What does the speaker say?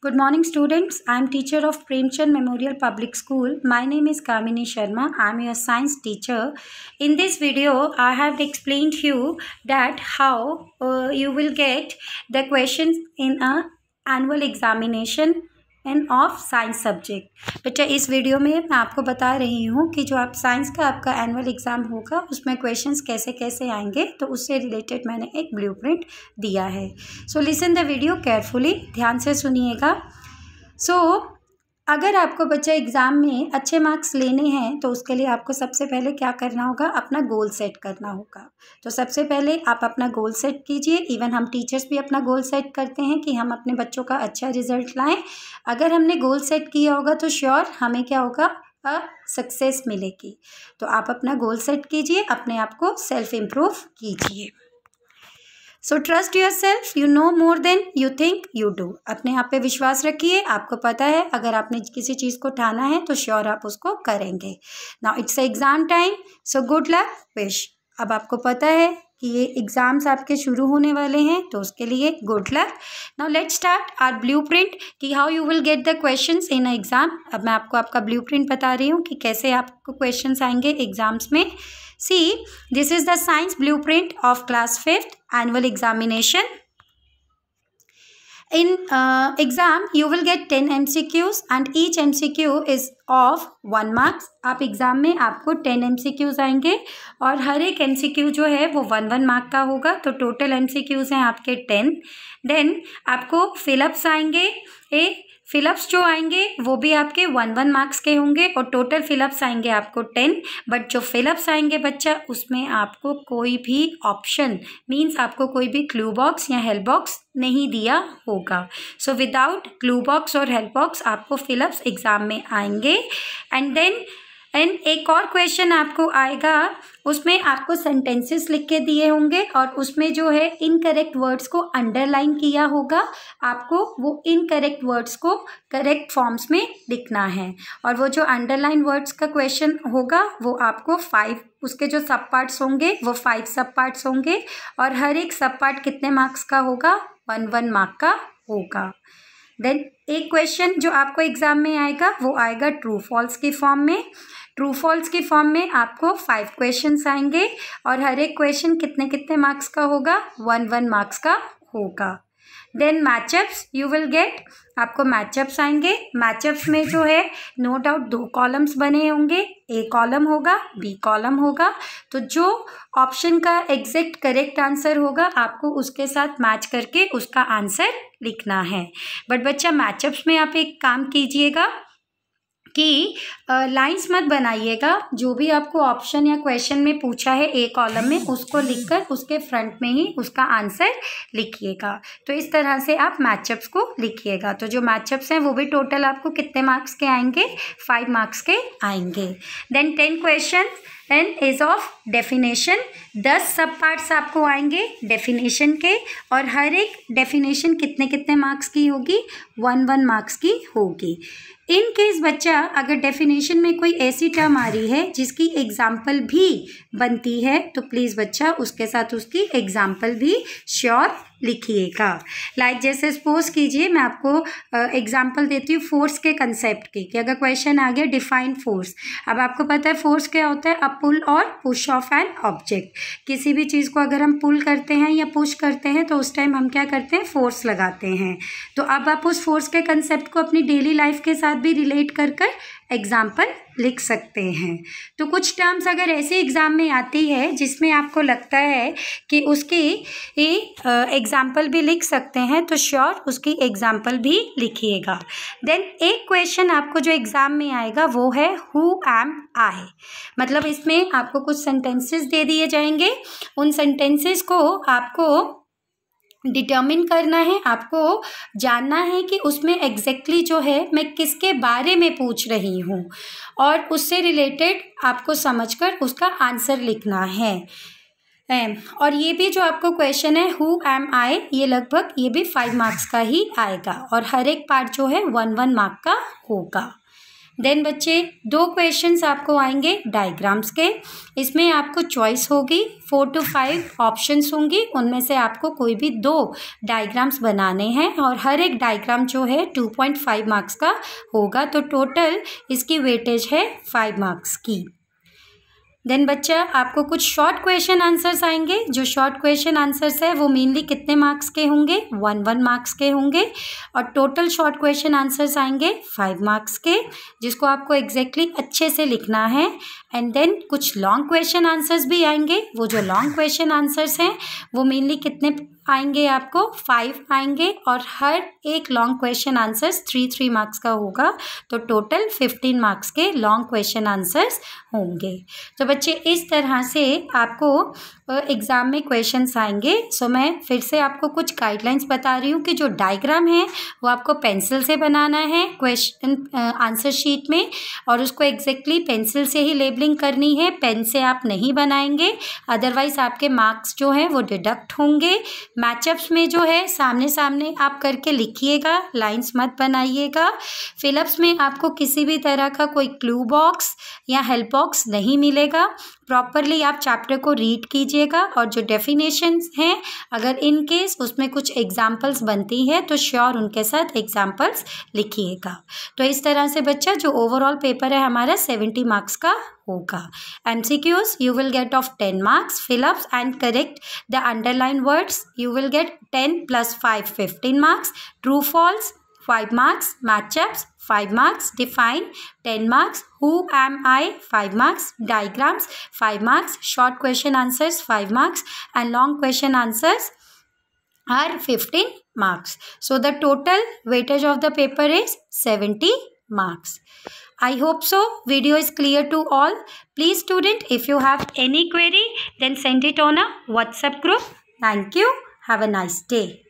Good morning students. I am teacher of Premchand Memorial Public School. My name is Kamini Sharma. I am your science teacher. In this video, I have explained you that how uh, you will get the questions in a annual examination and of science subject बेटा इस video में मैं आपको बता रही हूँ कि जो आप साइंस का आपका एनुअल एग्ज़ाम होगा उसमें क्वेश्चंस कैसे कैसे आएंगे तो उससे रिलेटेड मैंने एक ब्लूप्रिंट दिया है so listen the video carefully ध्यान से सुनिएगा सो so, अगर आपको बच्चा एग्ज़ाम में अच्छे मार्क्स लेने हैं तो उसके लिए आपको सबसे पहले क्या करना होगा अपना गोल सेट करना होगा तो सबसे पहले आप अपना गोल सेट कीजिए इवन हम टीचर्स भी अपना गोल सेट करते हैं कि हम अपने बच्चों का अच्छा रिजल्ट लाएं अगर हमने गोल सेट किया होगा तो श्योर हमें क्या होगा सक्सेस मिलेगी तो आप अपना गोल सेट कीजिए अपने आप को सेल्फ इम्प्रूव कीजिए so trust yourself you know more than you think you do अपने आप पे विश्वास रखिए आपको पता है अगर आपने किसी चीज़ को ठाना है तो श्योर आप उसको करेंगे ना it's exam time so good luck wish अब आपको पता है कि ये एग्ज़ाम्स आपके शुरू होने वाले हैं तो उसके लिए good luck now let start our blueprint कि how you will get the question in a exam अब मैं आपको आपका ब्लू प्रिंट बता रही हूँ कि कैसे आपको क्वेश्चन आएंगे एग्ज़ाम्स में see this is the science blueprint of class fifth annual examination In uh, exam, you will get 10 MCQs and each MCQ is of one marks आप एग्ज़ाम में आपको टेन एम सी क्यूज़ आएंगे और हर एक M C Q जो है वो वन वन मार्क का होगा तो टोटल एम सी क्यूज़ हैं आपके टेन देन आपको फिलअप्स आएंगे ए फिलअप्स जो आएंगे वो भी आपके वन वन मार्क्स के होंगे और टोटल फिलअप्स आएंगे आपको टेन बट जो फिलअप्स आएंगे बच्चा उसमें आपको कोई भी ऑप्शन मीन्स आपको कोई भी क्लू बॉक्स या हेल्प बॉक्स नहीं दिया होगा सो विदाउट क्लू बॉक्स और हेल्प बॉक्स आपको फिलअप्स एग्ज़ाम में आएंगे एंड देन एंड एक और क्वेश्चन आपको आएगा उसमें आपको सेंटेंसेस लिख के दिए होंगे और उसमें जो है इनकरेक्ट वर्ड्स को अंडरलाइन किया होगा आपको वो इनकरेक्ट वर्ड्स को करेक्ट फॉर्म्स में लिखना है और वो जो अंडरलाइन वर्ड्स का क्वेश्चन होगा वो आपको फाइव उसके जो सब पार्ट्स होंगे वो फाइव सब पार्ट्स होंगे और हर एक सब पार्ट कितने मार्क्स का होगा वन वन मार्क का होगा देन एक क्वेश्चन जो आपको एग्जाम में आएगा वो आएगा ट्रू फॉल्स के फॉर्म में ट्रू फॉल्स के फॉर्म में आपको फाइव क्वेश्चंस आएंगे और हर एक क्वेश्चन कितने कितने मार्क्स का होगा वन वन मार्क्स का होगा then matchups you will get आपको मैचअप्स आएंगे मैचअप्स में जो है नो no डाउट दो कॉलम्स बने होंगे ए कॉलम होगा बी कॉलम होगा तो जो ऑप्शन का एग्जैक्ट करेक्ट आंसर होगा आपको उसके साथ मैच करके उसका आंसर लिखना है बट बच्चा मैचअप्स में आप एक काम कीजिएगा कि लाइंस मत बनाइएगा जो भी आपको ऑप्शन या क्वेश्चन में पूछा है ए कॉलम में उसको लिखकर उसके फ्रंट में ही उसका आंसर लिखिएगा तो इस तरह से आप मैचअप्स को लिखिएगा तो जो मैचअप्स हैं वो भी टोटल आपको कितने मार्क्स के आएंगे फाइव मार्क्स के आएंगे then ten question and is of definition दस सब पार्ट्स आपको आएंगे डेफिनेशन के और हर एक डेफिनेशन कितने कितने मार्क्स की होगी वन वन मार्क्स की होगी इन केस बच्चा अगर डेफिनेशन में कोई ऐसी टर्म आ रही है जिसकी एग्जाम्पल भी बनती है तो प्लीज़ बच्चा उसके साथ उसकी एग्जाम्पल भी श्योर लिखिएगा लाइक like जैसे सपोज कीजिए मैं आपको एग्जाम्पल देती हूँ फोर्स के कंसेप्ट की कि अगर क्वेश्चन आ गया डिफाइन फोर्स अब आपको पता है फोर्स क्या होता है अ पुल और पुश ऑफ एन ऑब्जेक्ट किसी भी चीज़ को अगर हम पुल करते हैं या पुश करते हैं तो उस टाइम हम क्या करते हैं फोर्स लगाते हैं तो अब आप उस फोर्स के कंसेप्ट को अपनी डेली लाइफ के साथ भी रिलेट कर कर एग्ज़ाम्पल लिख सकते हैं तो कुछ टर्म्स अगर ऐसे एग्ज़ाम में आती है जिसमें आपको लगता है कि उसके एग्ज़ाम्पल भी लिख सकते हैं तो श्योर उसकी एग्ज़ाम्पल भी लिखिएगा देन एक क्वेश्चन आपको जो एग्ज़ाम में आएगा वो है हु एम आई मतलब इसमें आपको कुछ सेंटेंसेस दे दिए जाएंगे उन सेंटेंसेस को आपको डिटर्मिन करना है आपको जानना है कि उसमें एग्जैक्टली exactly जो है मैं किसके बारे में पूछ रही हूँ और उससे रिलेटेड आपको समझकर उसका आंसर लिखना है और ये भी जो आपको क्वेश्चन है हु एम आई ये लगभग ये भी फाइव मार्क्स का ही आएगा और हर एक पार्ट जो है वन वन मार्क का होगा देन बच्चे दो क्वेश्चंस आपको आएंगे डायग्राम्स के इसमें आपको चॉइस होगी फोर टू फाइव ऑप्शंस होंगी उनमें से आपको कोई भी दो डायग्राम्स बनाने हैं और हर एक डायग्राम जो है टू पॉइंट फाइव मार्क्स का होगा तो टोटल इसकी वेटेज है फाइव मार्क्स की देन बच्चा आपको कुछ शॉर्ट क्वेश्चन आंसर्स आएंगे जो शॉर्ट क्वेश्चन आंसर्स है वो मेनली कितने मार्क्स के होंगे वन वन मार्क्स के होंगे और टोटल शॉर्ट क्वेश्चन आंसर्स आएंगे फाइव मार्क्स के जिसको आपको एग्जैक्टली exactly अच्छे से लिखना है एंड देन कुछ लॉन्ग क्वेश्चन आंसर्स भी आएंगे वो जो लॉन्ग क्वेश्चन आंसर्स हैं वो मेनली कितने आएंगे आपको फाइव आएंगे और हर एक long question answers three three marks का होगा तो टोटल फिफ्टीन मार्क्स के लॉन्ग क्वेश्चन आंसर्स होंगे तो बच्चे इस तरह से आपको एग्ज़ाम में क्वेश्चंस आएंगे सो मैं फिर से आपको कुछ गाइडलाइंस बता रही हूँ कि जो डायग्राम है वो आपको पेंसिल से बनाना है क्वेश्चन आंसर शीट में और उसको एग्जैक्टली पेंसिल से ही लेबलिंग करनी है पेन से आप नहीं बनाएंगे अदरवाइज़ आपके मार्क्स जो हैं वो डिडक्ट होंगे मैचअप्स में जो है सामने सामने आप करके लिखिएगा लाइंस मत बनाइएगा फिलअप्स में आपको किसी भी तरह का कोई क्लू बॉक्स या हेल्प बॉक्स नहीं मिलेगा प्रॉपरली आप चैप्टर को रीड कीजिएगा और जो डेफिनेशंस हैं अगर इन केस उसमें कुछ एग्जाम्पल्स बनती हैं तो श्योर उनके साथ एग्जाम्पल्स लिखिएगा तो इस तरह से बच्चा जो ओवरऑल पेपर है हमारा सेवेंटी मार्क्स का होगा you will get of ten marks. Fill ups and correct the underline words you will get ten plus plus five fifteen marks true false five marks matchups 5 marks define 10 marks who am i 5 marks diagrams 5 marks short question answers 5 marks and long question answers are 15 marks so the total weightage of the paper is 70 marks I hope so. Video is clear to all. Please student, if you have any query, then send it on a WhatsApp group. Thank you. Have a nice day.